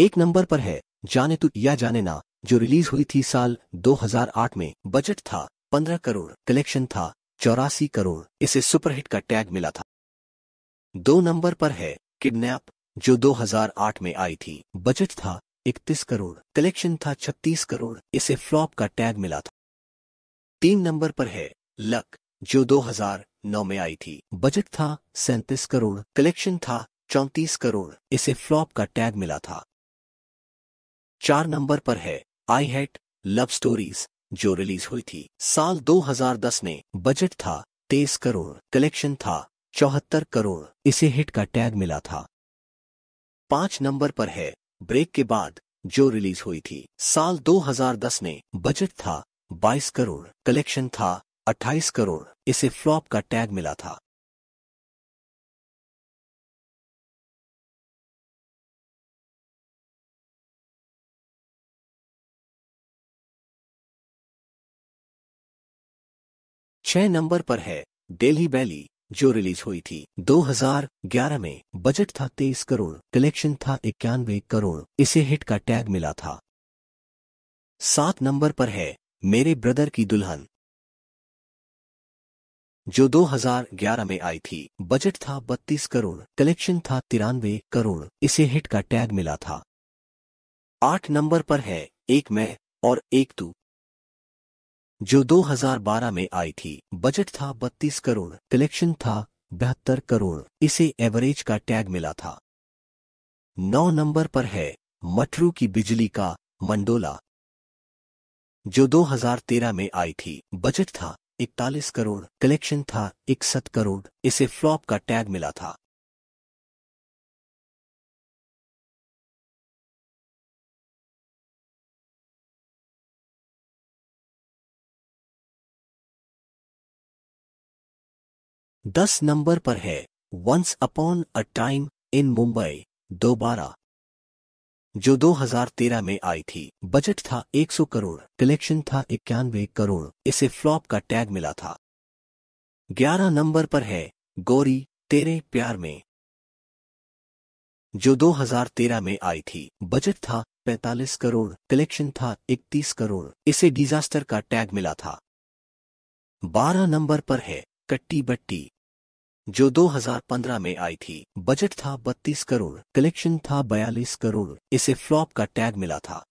एक नंबर पर है जाने तू या जाने ना जो रिलीज हुई थी साल 2008 में बजट था 15 करोड़ कलेक्शन था चौरासी करोड़ इसे सुपरहिट का टैग मिला था दो नंबर पर है किडनैप जो 2008 में आई थी बजट था 31 करोड़ कलेक्शन था 36 करोड़ इसे फ्लॉप का टैग मिला था तीन नंबर पर है लक जो 2009 में आई थी बजट था सैंतीस करोड़ कलेक्शन था चौंतीस करोड़ इसे फ्लॉप का टैग मिला था चार नंबर पर है आई हैट लव स्टोरीज जो रिलीज हुई थी साल 2010 में बजट था तेईस करोड़ कलेक्शन था चौहत्तर करोड़ इसे हिट का टैग मिला था पांच नंबर पर है ब्रेक के बाद जो रिलीज हुई थी साल 2010 में बजट था 22 करोड़ कलेक्शन था 28 करोड़ इसे फ्लॉप का टैग मिला था छह नंबर पर है दिल्ली बैली जो रिलीज हुई थी 2011 में बजट था 23 करोड़ कलेक्शन था इक्यानवे करोड़ इसे हिट का टैग मिला था सात नंबर पर है मेरे ब्रदर की दुल्हन जो 2011 में आई थी बजट था 32 करोड़ कलेक्शन था तिरानवे करोड़ इसे हिट का टैग मिला था आठ नंबर पर है एक मैं और एक तू जो 2012 में आई थी बजट था 32 करोड़ कलेक्शन था बहत्तर करोड़ इसे एवरेज का टैग मिला था नौ नंबर पर है मटरू की बिजली का मंडोला जो 2013 में आई थी बजट था इकतालीस करोड़ कलेक्शन था इकसठ करोड़ इसे फ्लॉप का टैग मिला था दस नंबर पर है once upon a time in Mumbai Dobaara जो 2013 में आई थी बजट था 100 करोड़ कलेक्शन था इक्यानवे करोड़ इसे फ्लॉप का टैग मिला था 11 नंबर पर है गोरी तेरे प्यार में जो 2013 में आई थी बजट था 45 करोड़ कलेक्शन था 31 करोड़ इसे डिजास्टर का टैग मिला था 12 नंबर पर है कट्टी बट्टी जो 2015 में आई थी बजट था 32 करोड़ कलेक्शन था 42 करोड़ इसे फ्लॉप का टैग मिला था